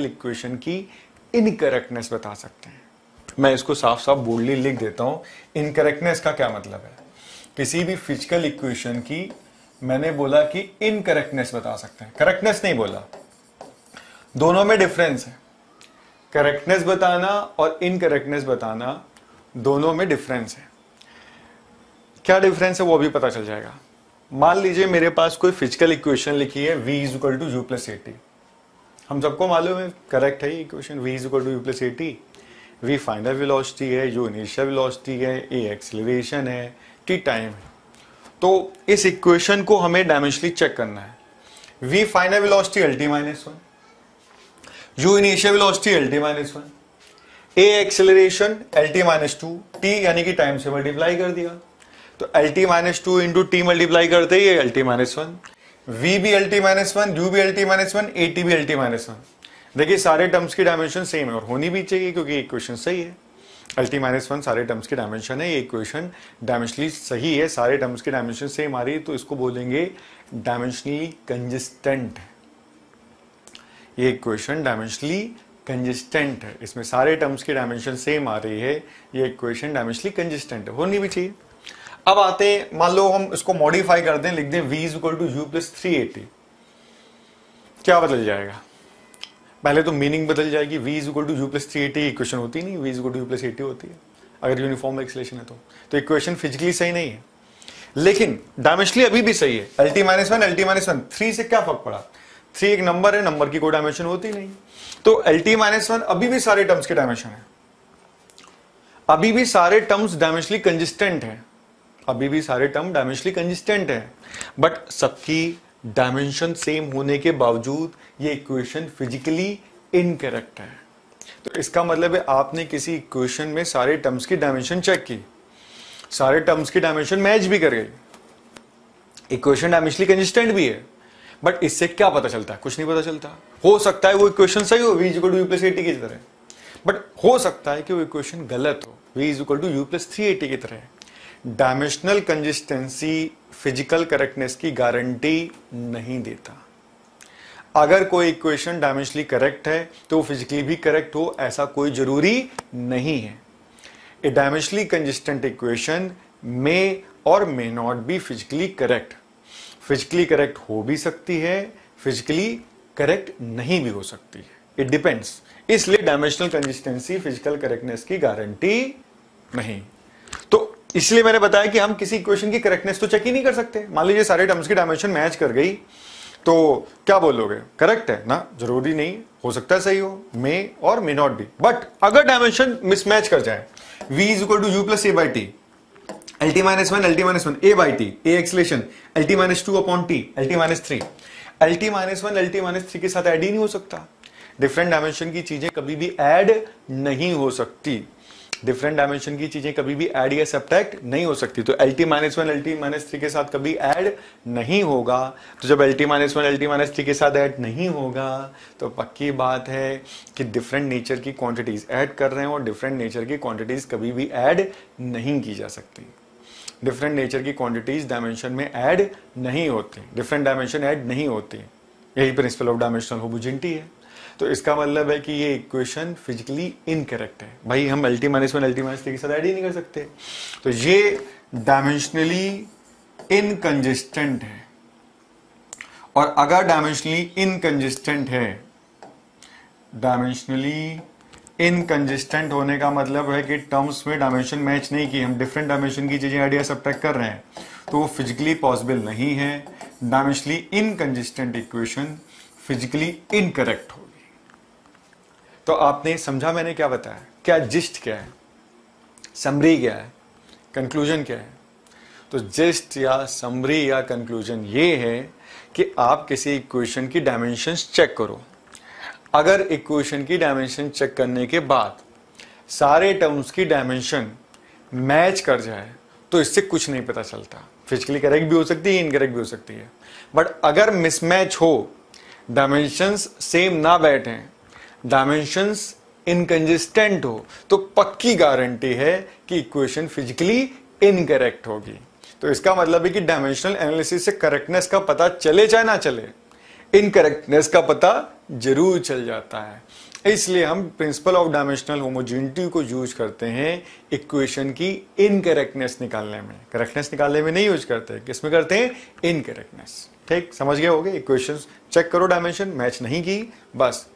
equation की incorrectness बता सकते हैं मैं इसको साफ साफ बोल्डली लिख देता हूं इनकरेक्टनेस का क्या मतलब है किसी भी फिजिकल इक्वेशन की मैंने बोला कि इनकरेक्टनेस बता सकते हैं करेक्टनेस नहीं बोला दोनों में डिफरेंस है करेक्टनेस बताना और इनकरेक्टनेस बताना दोनों में डिफरेंस है क्या डिफरेंस है वो भी पता चल जाएगा मान लीजिए मेरे पास कोई फिजिकल इक्वेशन लिखी है v is equal to you plus A T हम सबको मालूम है करेक्ट है ये equation V is equal to you plus A T V final velocity है यू इनिशियल वेलोसिटी है ए एक्सलेशन है टी टाइम है तो इस इक्वेशन को हमें डायमेंशनली चेक करना है V final velocity L T minus one U initial velocity L T minus one A acceleration L T minus two T यानी कि टाइम से मल्टीप्लाई कर दिया तो L T minus two into T multiply करते ही L T minus one V B L T minus one U B L T minus one A T B L T minus one देखिए सारे terms की dimension same है और होनी भी चाहिए क्योंकि इक्वेशन सही है एल टी माइनस वन सारे टर्म्स की डायमेंशन है ये इक्वेशन डायमेंशनली सही है सारे टर्म्स की डायमेंशन सेम आ रही है तो इसको बोलेंगे डायमेंशनली कंजिस्टेंट ये इक्वेशन डायमेंशनली कंजिस्टेंट है इसमें सारे टर्म्स की डायमेंशन सेम आ रही है ये इक्वेशन डायमेंशनली कंजिस्टेंट है होनी भी चाहिए अब आते हैं मान लो हम इसको मॉडिफाई कर दें लिख दें v is equal to you plus three A T क्या बदल जाएगा पहले तो मीनिंग बदल जाएगी v is equal to you plus three A T equation होती नहीं v is equal to you plus A T होती है अगर यूनिफॉर्म एक्सलेशन है तो तो इक्वेशन फिजिकली सही नहीं है लेकिन डायमेंशनली अभी भी सही है L T minus one L T minus one three से क्या फर्क पड़ा थ्री एक नंबर है नंबर की कोई डायमेंशन होती नहीं तो एल टी माइनस वन अभी भी सारे टर्म्स के डायमेंशन है अभी भी सारे टर्म्स डायमेंशनली कंजिस्टेंट है अभी भी सारे टर्म डायमेंशनली कंजिस्टेंट है बट सबकी डायमेंशन सेम होने के बावजूद ये इक्वेशन फिजिकली इनकरेक्ट है तो इसका मतलब है आपने किसी इक्वेशन में सारे टर्म्स की डायमेंशन चेक की सारे टर्म्स की डायमेंशन मैच भी कर गई इक्वेशन डायमेंशनली कंजिस्टेंट भी है बट इससे क्या पता चलता है कुछ नहीं पता चलता हो सकता है वो इक्वेशन सही हो V is equal to you plus A T की तरह बट हो सकता है कि वो इक्वेशन गलत हो V is equal to you plus three A T की तरह डायमेंशनल कंजिस्टेंसी फिजिकल करेक्टनेस की गारंटी नहीं देता अगर कोई इक्वेशन डायमेंशनली करेक्ट है तो वो फिजिकली भी करेक्ट हो ऐसा कोई जरूरी नहीं है ए डायमेंशनली कंजिस्टेंट इक्वेशन मे और may not be physically correct physically correct हो भी सकती है फिजिकली करेक्ट नहीं भी हो सकती है इट डिपेंड्स इसलिए डायमेंशनल कंजिस्टेंसी फिजिकल करेक्टनेस की गारंटी नहीं इसलिए मैंने बताया कि हम किसी इक्वेशन की करेक्टनेस तो चेक ही नहीं कर सकते मान लीजिए सारे टर्म्स की डायमेंशन मैच कर गई तो क्या बोलोगे करेक्ट है ना जरूरी नहीं हो सकता है सही हो मे और मे नॉट बी बट अगर डायमेंशन मिसमैच कर जाए v is equal to you plus a by t l T minus one L T minus one a by t a acceleration l T minus two upon t l T minus three l T minus one L T minus three के साथ add ही नहीं हो सकता different dimension की चीजें कभी भी add नहीं हो सकती डिफरेंट डायमेंशन की चीजें कभी भी एड या सब्ट्रैक्ट नहीं हो सकती तो L T minus one L T minus three के साथ कभी एड नहीं होगा तो जब l T minus one L T minus three के साथ ऐड नहीं होगा तो पक्की बात है कि डिफरेंट नेचर की क्वांटिटीज ऐड कर रहे हैं और डिफरेंट नेचर की क्वांटिटीज कभी भी ऐड नहीं की जा सकती डिफरेंट नेचर की क्वांटिटीज डायमेंशन में ऐड नहीं होती डिफरेंट डायमेंशन ऐड नहीं होती यही प्रिंसिपल ऑफ डायमेंशनल होबोजिंटी है तो इसका मतलब है कि ये इक्वेशन फिजिकली इनकरेक्ट है भाई हम l minus one l minus three के साथ ऐड ही नहीं कर सकते तो ये डायमेंशनली इनकंजिस्टेंट है और अगर डायमेंशनली इनकंजिस्टेंट है डायमेंशनली इनकंजिस्टेंट होने का मतलब है कि टर्म्स में डायमेंशन मैच नहीं की हम डिफरेंट डायमेंशन की चीज़ें आइडिया सब कर रहे हैं तो वो फिजिकली पॉसिबल नहीं है dimensionally inconsistent equation physically incorrect हो तो आपने समझा मैंने क्या बताया क्या जिस्ट क्या है समरी क्या है कंक्लूजन क्या है तो जिस्ट या समरी या कंक्लूजन ये है कि आप किसी इक्वेशन की डायमेंशंस चेक करो अगर इक्वेशन की डायमेंशन चेक करने के बाद सारे टर्म्स की डायमेंशन मैच कर जाए तो इससे कुछ नहीं पता चलता फिजिकली करेक्ट भी हो सकती है इनकरेक्ट भी हो सकती है बट अगर मिसमैच हो डायमेंशंस सेम ना बैठें डायमेंशंस इनकन्जिस्टेंट हो तो पक्की गारंटी है कि इक्वेशन फिजिकली इनकरेक्ट होगी तो इसका मतलब है कि डायमेंशनल एनालिसिस से करेक्टनेस का पता चले चाहे ना चले इनकरेक्टनेस का पता जरूर चल जाता है इसलिए हम प्रिंसिपल ऑफ डायमेंशनल होमोजिनिटी को यूज करते हैं इक्वेशन की इनकरेक्टनेस निकालने में करेक्टनेस निकालने में नहीं यूज करते किसमें करते हैं इनकरेक्टनेस ठीक समझ गए होगे इक्वेशंस चेक करो डायमेंशन मैच नहीं की बस